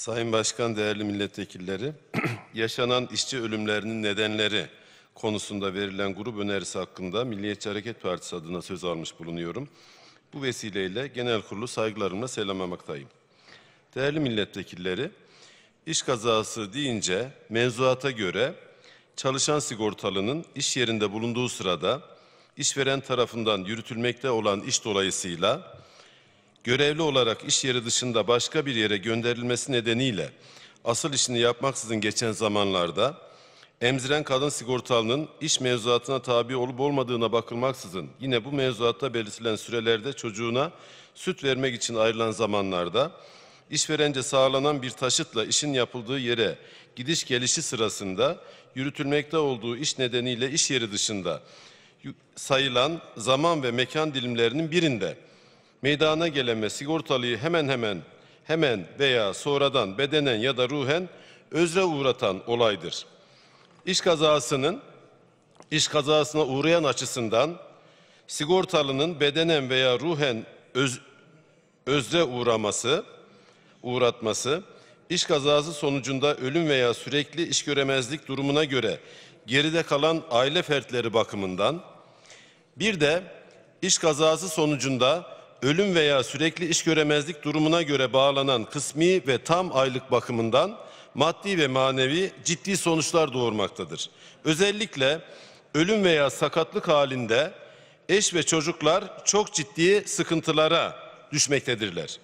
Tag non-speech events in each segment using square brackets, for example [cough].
Sayın Başkan, değerli milletvekilleri, [clears throat] yaşanan işçi ölümlerinin nedenleri konusunda verilen grup önerisi hakkında Milliyetçi Hareket Partisi adına söz almış bulunuyorum. Bu vesileyle genel kurulu saygılarımla selamlamaktayım. Değerli milletvekilleri, iş kazası deyince mevzuata göre çalışan sigortalının iş yerinde bulunduğu sırada işveren tarafından yürütülmekte olan iş dolayısıyla görevli olarak iş yeri dışında başka bir yere gönderilmesi nedeniyle asıl işini yapmaksızın geçen zamanlarda emziren kadın sigortalının iş mevzuatına tabi olup olmadığına bakılmaksızın yine bu mevzuatta belirtilen sürelerde çocuğuna süt vermek için ayrılan zamanlarda işverence sağlanan bir taşıtla işin yapıldığı yere gidiş gelişi sırasında yürütülmekte olduğu iş nedeniyle iş yeri dışında sayılan zaman ve mekan dilimlerinin birinde meydana gelen ve sigortalıyı hemen hemen hemen veya sonradan bedenen ya da ruhen özre uğratan olaydır. İş kazasının iş kazasına uğrayan açısından sigortalının bedenen veya ruhen öz, özre uğraması, uğratması, iş kazası sonucunda ölüm veya sürekli iş göremezlik durumuna göre geride kalan aile fertleri bakımından, bir de iş kazası sonucunda ölüm veya sürekli iş göremezlik durumuna göre bağlanan kısmi ve tam aylık bakımından maddi ve manevi ciddi sonuçlar doğurmaktadır. Özellikle ölüm veya sakatlık halinde eş ve çocuklar çok ciddi sıkıntılara düşmektedirler.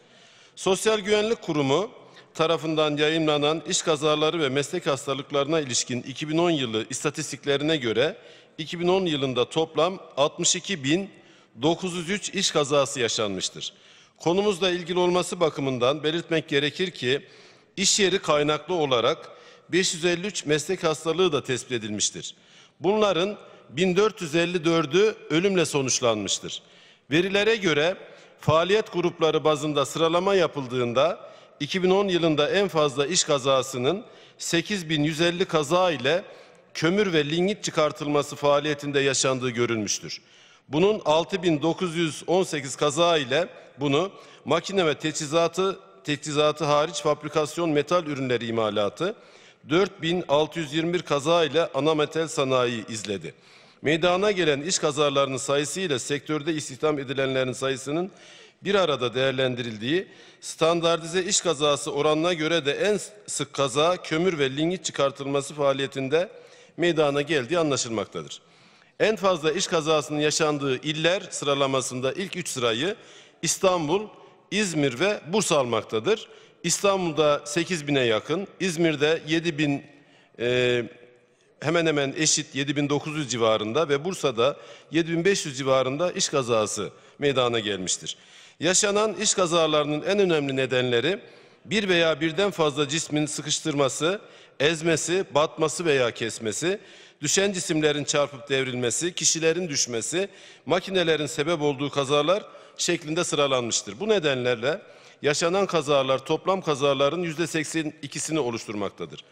Sosyal Güvenlik Kurumu tarafından yayınlanan iş kazaları ve meslek hastalıklarına ilişkin 2010 yılı istatistiklerine göre 2010 yılında toplam 62 bin 903 iş kazası yaşanmıştır. Konumuzla ilgili olması bakımından belirtmek gerekir ki iş yeri kaynaklı olarak 553 meslek hastalığı da tespit edilmiştir. Bunların 1454'ü ölümle sonuçlanmıştır. Verilere göre faaliyet grupları bazında sıralama yapıldığında 2010 yılında en fazla iş kazasının 8150 kaza ile kömür ve lignit çıkartılması faaliyetinde yaşandığı görülmüştür. Bunun 6918 kaza ile bunu makine ve teçhizatı teçhizatı hariç fabrikasyon metal ürünleri imalatı 4621 kaza ile ana metal sanayi izledi. Meydana gelen iş kazalarının sayısı ile sektörde istihdam edilenlerin sayısının bir arada değerlendirildiği standartize iş kazası oranına göre de en sık kaza kömür ve lignit çıkartılması faaliyetinde meydana geldiği anlaşılmaktadır. En fazla iş kazasının yaşandığı iller sıralamasında ilk üç sırayı İstanbul, İzmir ve Bursa almaktadır. İstanbul'da 8 bine yakın, İzmir'de 7 bin e, hemen hemen eşit 7900 civarında ve Bursa'da 7500 civarında iş kazası meydana gelmiştir. Yaşanan iş kazalarının en önemli nedenleri bir veya birden fazla cismin sıkıştırması, ezmesi, batması veya kesmesi, düşen cisimlerin çarpıp devrilmesi, kişilerin düşmesi, makinelerin sebep olduğu kazalar şeklinde sıralanmıştır. Bu nedenlerle yaşanan kazalar toplam kazaların yüzde %82'sini oluşturmaktadır.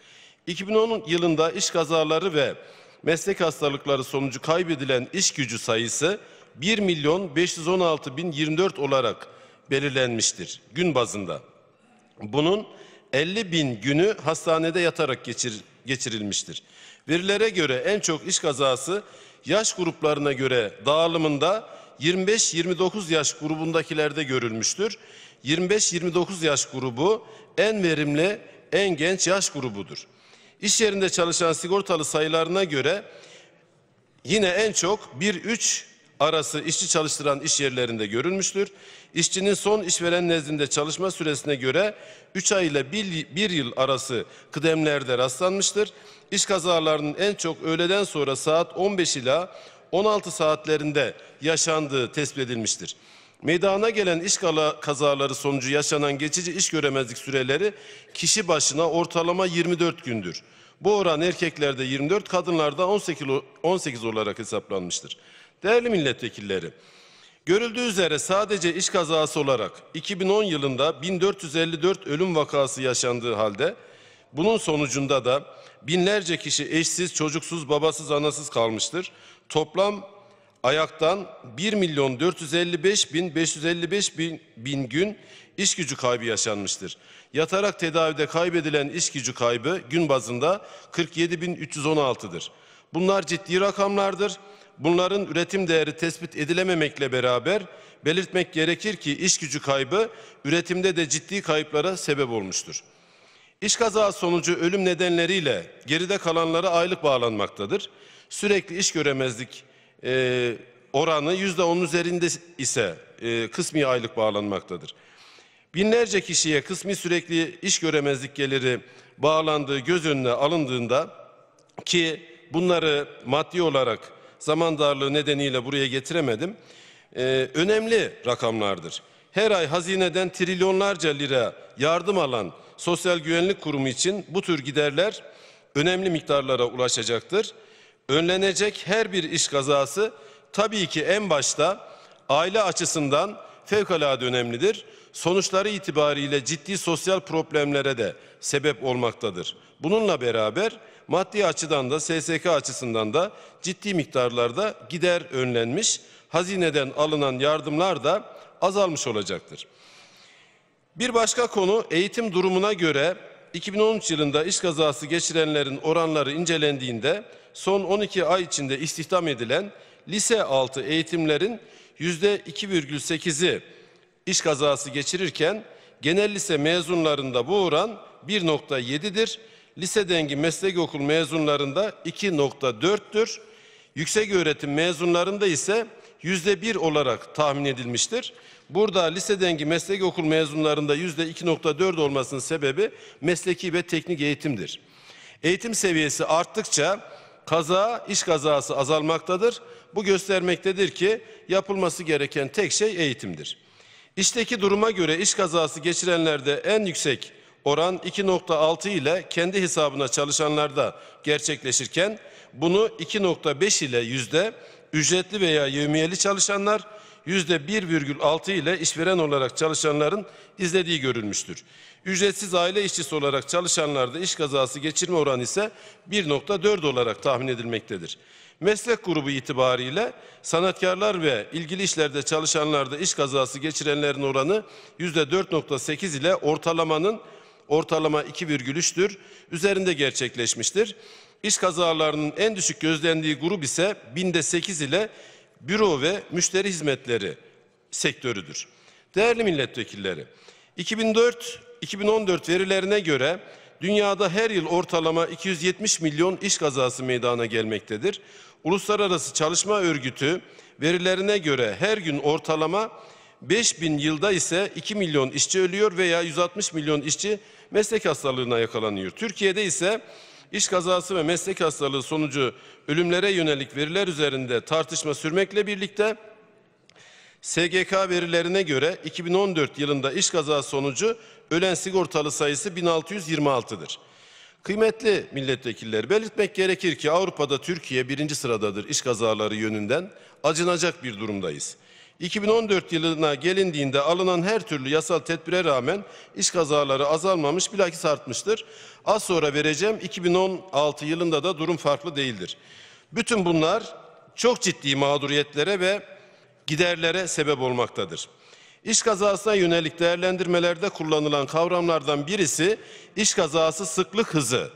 2010 yılında iş kazaları ve meslek hastalıkları sonucu kaybedilen iş gücü sayısı 1 milyon 516 bin 24 olarak belirlenmiştir gün bazında. Bunun 50 bin günü hastanede yatarak geçir, geçirilmiştir. Verilere göre en çok iş kazası yaş gruplarına göre dağılımında 25-29 yaş grubundakilerde görülmüştür. 25-29 yaş grubu en verimli, en genç yaş grubudur. İş yerinde çalışan sigortalı sayılarına göre yine en çok 1-3 arası işçi çalıştıran iş yerlerinde görülmüştür. İşçinin son işveren nezdinde çalışma süresine göre 3 ay ile 1 yıl arası kıdemlerde rastlanmıştır. İş kazalarının en çok öğleden sonra saat 15 ile 16 saatlerinde yaşandığı tespit edilmiştir. Meydana gelen iş kazaları sonucu yaşanan geçici iş göremezlik süreleri kişi başına ortalama 24 gündür. Bu oran erkeklerde 24, kadınlarda 18, 18 olarak hesaplanmıştır. Değerli milletvekilleri, görüldüğü üzere sadece iş kazası olarak 2010 yılında 1454 ölüm vakası yaşandığı halde bunun sonucunda da binlerce kişi eşsiz, çocuksuz, babasız, anasız kalmıştır. Toplam ayaktan 1 milyon 455 bin 555 bin, bin gün iş gücü kaybı yaşanmıştır. Yatarak tedavide kaybedilen iş gücü kaybı gün bazında 47.316'dır. Bunlar ciddi rakamlardır bunların üretim değeri tespit edilememekle beraber belirtmek gerekir ki iş gücü kaybı üretimde de ciddi kayıplara sebep olmuştur. İş kazası sonucu ölüm nedenleriyle geride kalanlara aylık bağlanmaktadır. Sürekli iş göremezlik e, oranı yüzde on üzerinde ise e, kısmi aylık bağlanmaktadır. Binlerce kişiye kısmi sürekli iş göremezlik geliri bağlandığı göz önüne alındığında ki bunları maddi olarak zaman darlığı nedeniyle buraya getiremedim. Ee, önemli rakamlardır. Her ay hazineden trilyonlarca lira yardım alan Sosyal Güvenlik Kurumu için bu tür giderler önemli miktarlara ulaşacaktır. Önlenecek her bir iş kazası tabii ki en başta aile açısından fevkalade önemlidir sonuçları itibariyle ciddi sosyal problemlere de sebep olmaktadır. Bununla beraber maddi açıdan da SSK açısından da ciddi miktarlarda gider önlenmiş, hazineden alınan yardımlar da azalmış olacaktır. Bir başka konu eğitim durumuna göre 2013 yılında iş kazası geçirenlerin oranları incelendiğinde son 12 ay içinde istihdam edilen lise altı eğitimlerin %2,8'i iş kazası geçirirken genel lise mezunlarında bu oran 1.7'dir. Lise dengi meslek okul mezunlarında 2.4'tür. Yüksek öğretim mezunlarında ise yüzde bir olarak tahmin edilmiştir. Burada lise dengi meslek okul mezunlarında yüzde 2.4 olmasının sebebi mesleki ve teknik eğitimdir. Eğitim seviyesi arttıkça kaza, iş kazası azalmaktadır. Bu göstermektedir ki yapılması gereken tek şey eğitimdir. İşteki duruma göre iş kazası geçirenlerde en yüksek oran 2.6 ile kendi hesabına çalışanlarda gerçekleşirken bunu 2.5 ile yüzde ücretli veya yevmiyeli çalışanlar yüzde 1,6 ile işveren olarak çalışanların izlediği görülmüştür. Ücretsiz aile işçisi olarak çalışanlarda iş kazası geçirme oranı ise 1.4 olarak tahmin edilmektedir. Meslek grubu itibariyle sanatkarlar ve ilgili işlerde çalışanlarda iş kazası geçirenlerin oranı %4.8 ile ortalamanın ortalama 2,3'tür üzerinde gerçekleşmiştir. İş kazalarının en düşük gözlendiği grup ise binde 8 ile büro ve müşteri hizmetleri sektörüdür. Değerli milletvekilleri, 2004-2014 verilerine göre dünyada her yıl ortalama 270 milyon iş kazası meydana gelmektedir. Uluslararası Çalışma Örgütü verilerine göre her gün ortalama 5 bin yılda ise 2 milyon işçi ölüyor veya 160 milyon işçi meslek hastalığına yakalanıyor. Türkiye'de ise iş kazası ve meslek hastalığı sonucu ölümlere yönelik veriler üzerinde tartışma sürmekle birlikte SGK verilerine göre 2014 yılında iş kazası sonucu ölen sigortalı sayısı 1626'dır. Kıymetli milletvekiller, belirtmek gerekir ki Avrupa'da Türkiye birinci sıradadır iş kazaları yönünden acınacak bir durumdayız. 2014 yılına gelindiğinde alınan her türlü yasal tedbire rağmen iş kazaları azalmamış bilakis artmıştır. Az sonra vereceğim 2016 yılında da durum farklı değildir. Bütün bunlar çok ciddi mağduriyetlere ve giderlere sebep olmaktadır. İş kazasına yönelik değerlendirmelerde kullanılan kavramlardan birisi iş kazası sıklık hızı.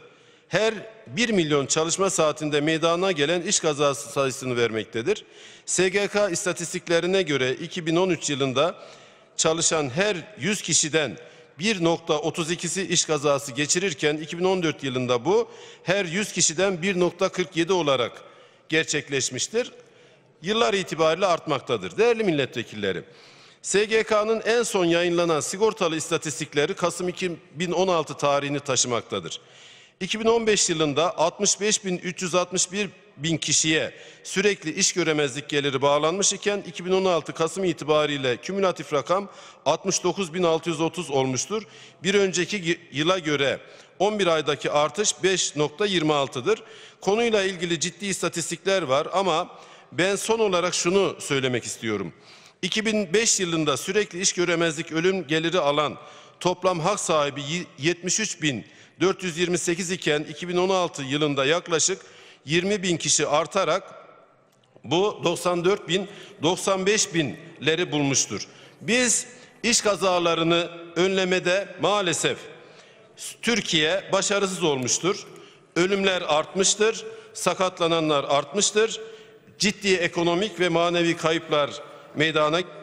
Her 1 milyon çalışma saatinde meydana gelen iş kazası sayısını vermektedir. SGK istatistiklerine göre 2013 yılında çalışan her 100 kişiden 1.32'si iş kazası geçirirken 2014 yılında bu her 100 kişiden 1.47 olarak gerçekleşmiştir yıllar itibariyle artmaktadır. Değerli milletvekilleri, SGK'nın en son yayınlanan sigortalı istatistikleri Kasım 2016 tarihini taşımaktadır. 2015 yılında 65.361 bin kişiye sürekli iş göremezlik geliri bağlanmış iken 2016 Kasım itibariyle kümülatif rakam 69.630 olmuştur. Bir önceki yıla göre 11 aydaki artış 5.26'dır. Konuyla ilgili ciddi istatistikler var ama ben son olarak şunu söylemek istiyorum. 2005 yılında sürekli iş göremezlik ölüm geliri alan toplam hak sahibi 73.428 iken 2016 yılında yaklaşık 20 bin kişi artarak bu 94 bin 95 binleri bulmuştur. Biz iş kazalarını önlemede maalesef Türkiye başarısız olmuştur. Ölümler artmıştır, sakatlananlar artmıştır ciddi ekonomik ve manevi kayıplar meydana